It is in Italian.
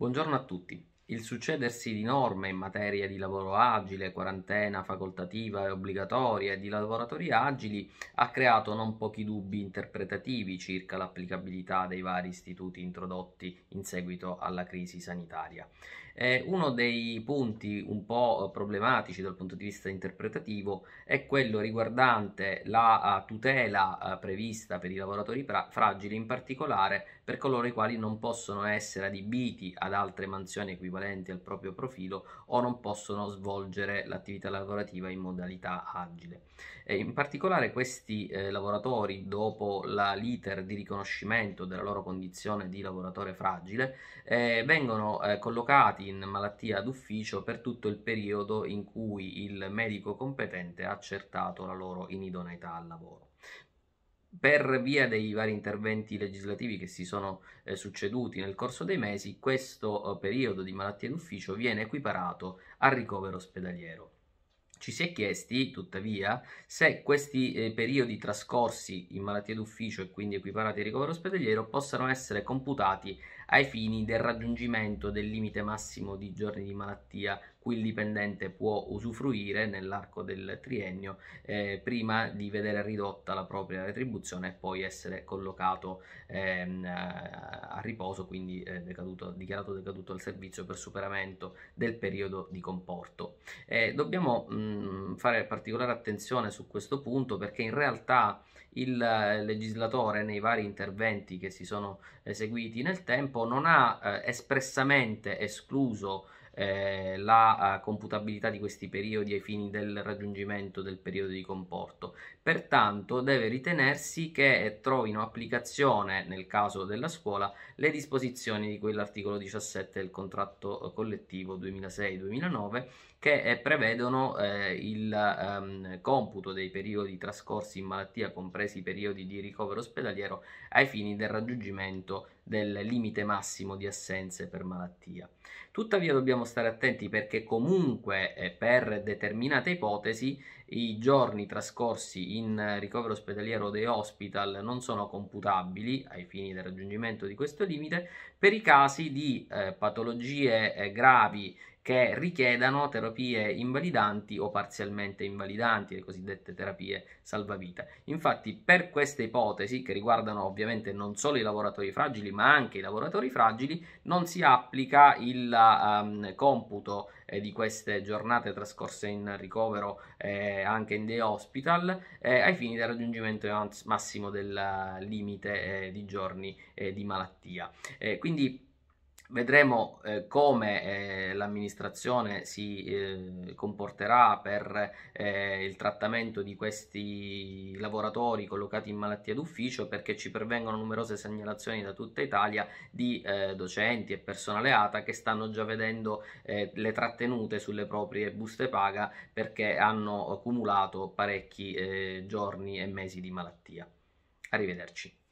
Buongiorno a tutti il succedersi di norme in materia di lavoro agile, quarantena facoltativa e obbligatoria e di lavoratori agili ha creato non pochi dubbi interpretativi circa l'applicabilità dei vari istituti introdotti in seguito alla crisi sanitaria. Eh, uno dei punti un po' problematici dal punto di vista interpretativo è quello riguardante la eh, tutela eh, prevista per i lavoratori fragili, in particolare per coloro i quali non possono essere adibiti ad altre mansioni equivalenti equivalenti al proprio profilo o non possono svolgere l'attività lavorativa in modalità agile. E in particolare questi eh, lavoratori, dopo la l'iter di riconoscimento della loro condizione di lavoratore fragile, eh, vengono eh, collocati in malattia d'ufficio per tutto il periodo in cui il medico competente ha accertato la loro inidoneità al lavoro per via dei vari interventi legislativi che si sono eh, succeduti nel corso dei mesi, questo eh, periodo di malattia d'ufficio viene equiparato al ricovero ospedaliero. Ci si è chiesti, tuttavia, se questi eh, periodi trascorsi in malattia d'ufficio e quindi equiparati al ricovero ospedaliero possano essere computati ai fini del raggiungimento del limite massimo di giorni di malattia cui il dipendente può usufruire nell'arco del triennio eh, prima di vedere ridotta la propria retribuzione e poi essere collocato ehm, a riposo, quindi eh, decaduto, dichiarato decaduto il servizio per superamento del periodo di comporto. Eh, dobbiamo mh, mm, fare particolare attenzione su questo punto perché in realtà il legislatore nei vari interventi che si sono eseguiti eh, nel tempo non ha eh, espressamente escluso eh, la uh, computabilità di questi periodi ai fini del raggiungimento del periodo di comporto. Pertanto deve ritenersi che trovino applicazione, nel caso della scuola, le disposizioni di quell'articolo 17 del contratto collettivo 2006-2009 che eh, prevedono eh, il ehm, computo dei periodi trascorsi in malattia, compresi i periodi di ricovero ospedaliero, ai fini del raggiungimento del limite massimo di assenze per malattia. Tuttavia dobbiamo dobbiamo stare attenti perché comunque eh, per determinate ipotesi i giorni trascorsi in ricovero ospedaliero o dei hospital non sono computabili ai fini del raggiungimento di questo limite per i casi di eh, patologie eh, gravi che richiedano terapie invalidanti o parzialmente invalidanti, le cosiddette terapie salvavita. Infatti, per queste ipotesi, che riguardano ovviamente non solo i lavoratori fragili, ma anche i lavoratori fragili, non si applica il um, computo eh, di queste giornate trascorse in ricovero eh, anche in the hospital eh, ai fini del raggiungimento massimo del limite eh, di giorni eh, di malattia. Eh, quindi Vedremo eh, come eh, l'amministrazione si eh, comporterà per eh, il trattamento di questi lavoratori collocati in malattia d'ufficio perché ci pervengono numerose segnalazioni da tutta Italia di eh, docenti e personale ATA che stanno già vedendo eh, le trattenute sulle proprie buste paga perché hanno accumulato parecchi giorni e mesi di malattia. Arrivederci.